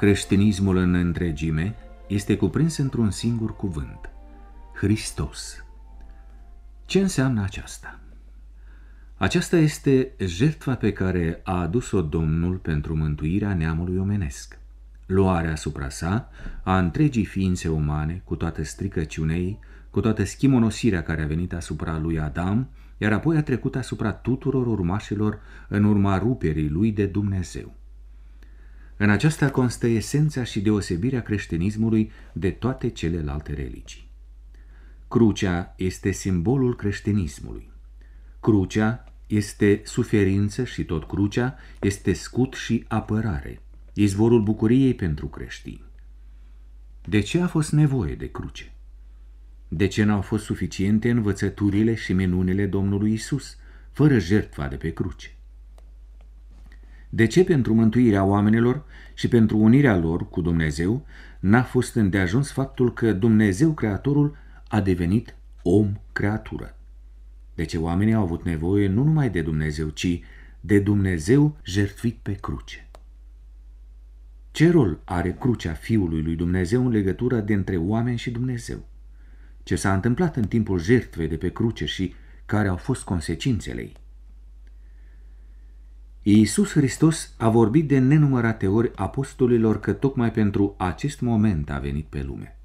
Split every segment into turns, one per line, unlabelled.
Creștinismul în întregime este cuprins într-un singur cuvânt, Hristos. Ce înseamnă aceasta? Aceasta este jertfa pe care a adus-o Domnul pentru mântuirea neamului omenesc, luarea asupra sa a întregii ființe umane cu toată stricăciunei, cu toată schimonosirea care a venit asupra lui Adam, iar apoi a trecut asupra tuturor urmașilor în urma ruperii lui de Dumnezeu. În aceasta constă esența și deosebirea creștinismului de toate celelalte religii. Crucea este simbolul creștinismului. Crucea este suferință și tot crucea este scut și apărare, izvorul bucuriei pentru creștini. De ce a fost nevoie de cruce? De ce n-au fost suficiente învățăturile și minunile Domnului Isus, fără jertfa de pe cruce? De ce pentru mântuirea oamenilor și pentru unirea lor cu Dumnezeu n-a fost îndeajuns faptul că Dumnezeu Creatorul a devenit om creatură? De ce oamenii au avut nevoie nu numai de Dumnezeu, ci de Dumnezeu jertfit pe cruce? Ce rol are crucea Fiului lui Dumnezeu în legătura dintre oameni și Dumnezeu? Ce s-a întâmplat în timpul jertfei de pe cruce și care au fost consecințele ei? Iisus Hristos a vorbit de nenumărate ori apostolilor că tocmai pentru acest moment a venit pe lume.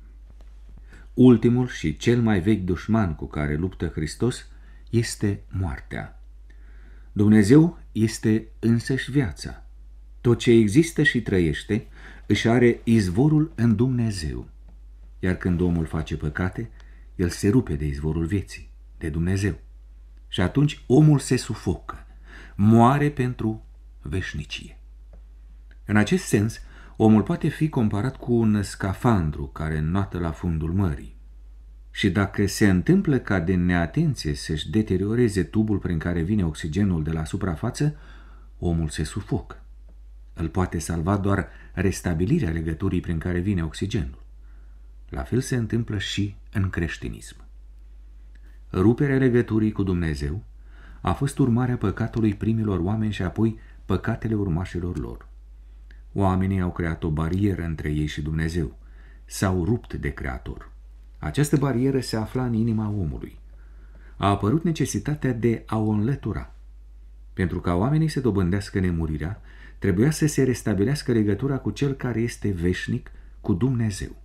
Ultimul și cel mai vechi dușman cu care luptă Hristos este moartea. Dumnezeu este însăși viața. Tot ce există și trăiește își are izvorul în Dumnezeu. Iar când omul face păcate, el se rupe de izvorul vieții, de Dumnezeu. Și atunci omul se sufocă moare pentru veșnicie. În acest sens, omul poate fi comparat cu un scafandru care înnoată la fundul mării. Și dacă se întâmplă ca de neatenție să-și deterioreze tubul prin care vine oxigenul de la suprafață, omul se sufocă. Îl poate salva doar restabilirea legăturii prin care vine oxigenul. La fel se întâmplă și în creștinism. Ruperea legăturii cu Dumnezeu a fost urmarea păcatului primilor oameni și apoi păcatele urmașilor lor. Oamenii au creat o barieră între ei și Dumnezeu. S-au rupt de Creator. Această barieră se afla în inima omului. A apărut necesitatea de a o înlătura. Pentru ca oamenii să dobândească nemurirea, trebuia să se restabilească legătura cu Cel care este veșnic, cu Dumnezeu.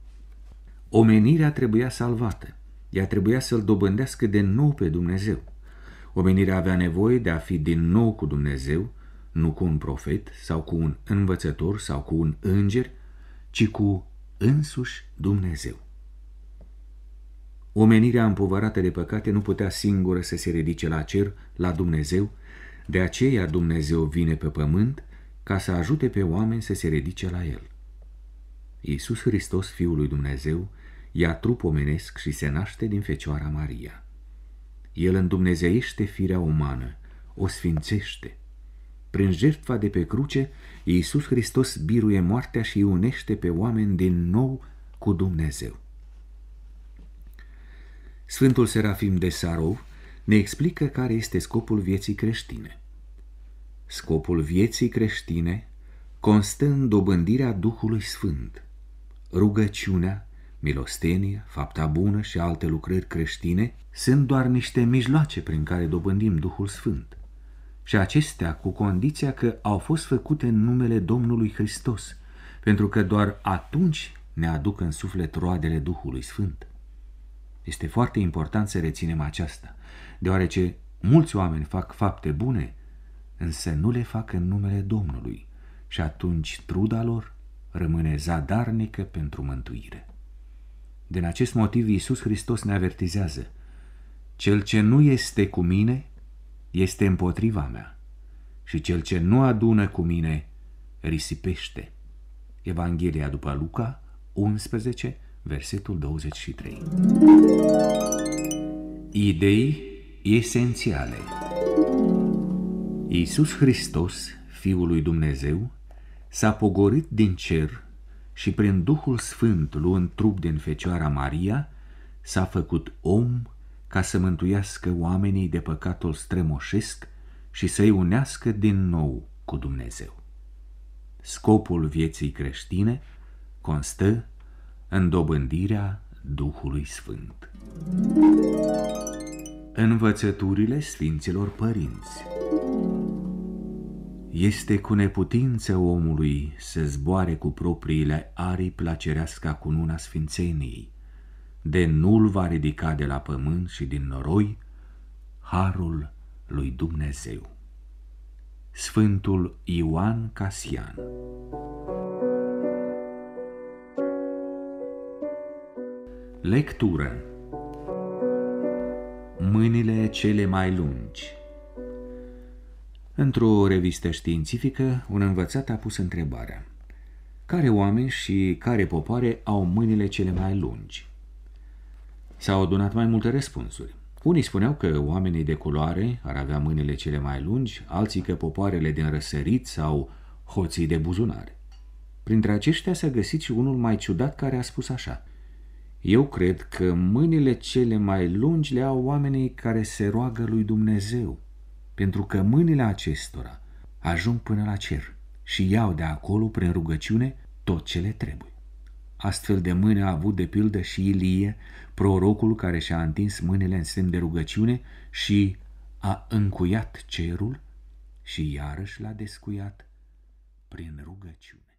Omenirea trebuia salvată. Ea trebuia să-L dobândească de nou pe Dumnezeu. Omenirea avea nevoie de a fi din nou cu Dumnezeu, nu cu un profet sau cu un învățător sau cu un înger, ci cu însuși Dumnezeu. Omenirea împovărată de păcate nu putea singură să se ridice la cer, la Dumnezeu, de aceea Dumnezeu vine pe pământ ca să ajute pe oameni să se ridice la El. Iisus Hristos, Fiul lui Dumnezeu, ia trup omenesc și se naște din Fecioara Maria. El îndumnezeiește firea umană, o sfințește. Prin jertfa de pe cruce, Iisus Hristos biruie moartea și unește pe oameni din nou cu Dumnezeu. Sfântul Serafim de Sarov ne explică care este scopul vieții creștine. Scopul vieții creștine constă în dobândirea Duhului Sfânt, rugăciunea, Milostenie, fapta bună și alte lucrări creștine sunt doar niște mijloace prin care dobândim Duhul Sfânt. Și acestea cu condiția că au fost făcute în numele Domnului Hristos, pentru că doar atunci ne aduc în suflet roadele Duhului Sfânt. Este foarte important să reținem aceasta, deoarece mulți oameni fac fapte bune, însă nu le fac în numele Domnului și atunci truda lor rămâne zadarnică pentru mântuire. Din acest motiv, Iisus Hristos ne avertizează, Cel ce nu este cu mine este împotriva mea și cel ce nu adună cu mine risipește. Evanghelia după Luca 11, versetul 23. Idei esențiale Iisus Hristos, Fiul lui Dumnezeu, s-a pogorit din cer și prin Duhul Sfânt, luând trup din Fecioara Maria, s-a făcut om ca să mântuiască oamenii de păcatul strămoșesc și să-i unească din nou cu Dumnezeu. Scopul vieții creștine constă în dobândirea Duhului Sfânt. Învățăturile Sfinților Părinți este cu neputință omului să zboare cu propriile arii placerească cu cununa sfințeniei, de nu-l va ridica de la pământ și din noroi harul lui Dumnezeu. Sfântul Ioan Casian Lectură Mâinile cele mai lungi Într-o revistă științifică, un învățat a pus întrebarea. Care oameni și care popoare au mâinile cele mai lungi? S-au adunat mai multe răspunsuri. Unii spuneau că oamenii de culoare ar avea mâinile cele mai lungi, alții că popoarele din răsărit sau hoții de buzunare. Printre aceștia s-a găsit și unul mai ciudat care a spus așa. Eu cred că mâinile cele mai lungi le au oamenii care se roagă lui Dumnezeu pentru că mâinile acestora ajung până la cer și iau de acolo, prin rugăciune, tot ce le trebuie. Astfel de mâine a avut de pildă și Ilie, prorocul care și-a întins mâinile în semn de rugăciune și a încuiat cerul și iarăși l-a descuiat prin rugăciune.